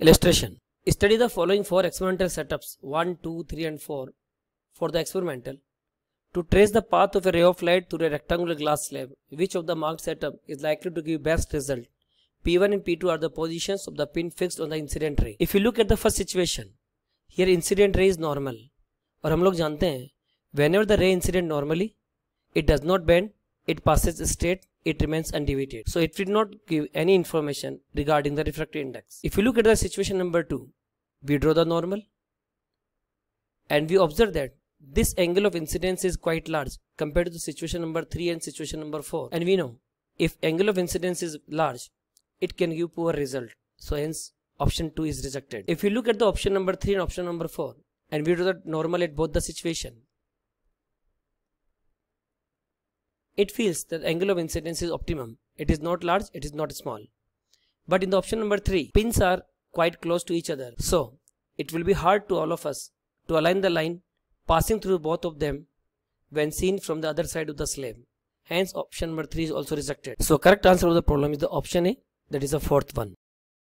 Illustration Study the following four experimental setups 1, 2, 3 and 4 for the experimental. To trace the path of a ray of light through a rectangular glass slab, which of the marked setup is likely to give best result? P1 and P2 are the positions of the pin fixed on the incident ray. If you look at the first situation, here incident ray is normal. और हम लोग जानते whenever the ray incident normally, it does not bend. It passes passes it remains undeviated. So it did not give any information regarding the refractive index. If you look at the situation number 2, we draw the normal and we observe that this angle of incidence is quite large compared to the situation number 3 and situation number 4. And we know if angle of incidence is large, it can give poor result. So hence option 2 is rejected. If you look at the option number 3 and option number 4 and we draw the normal at both the situation, It feels that angle of incidence is optimum. It is not large, it is not small. But in the option number 3, pins are quite close to each other. So, it will be hard to all of us to align the line passing through both of them when seen from the other side of the slab. Hence, option number 3 is also rejected. So, correct answer of the problem is the option A, that is the fourth one.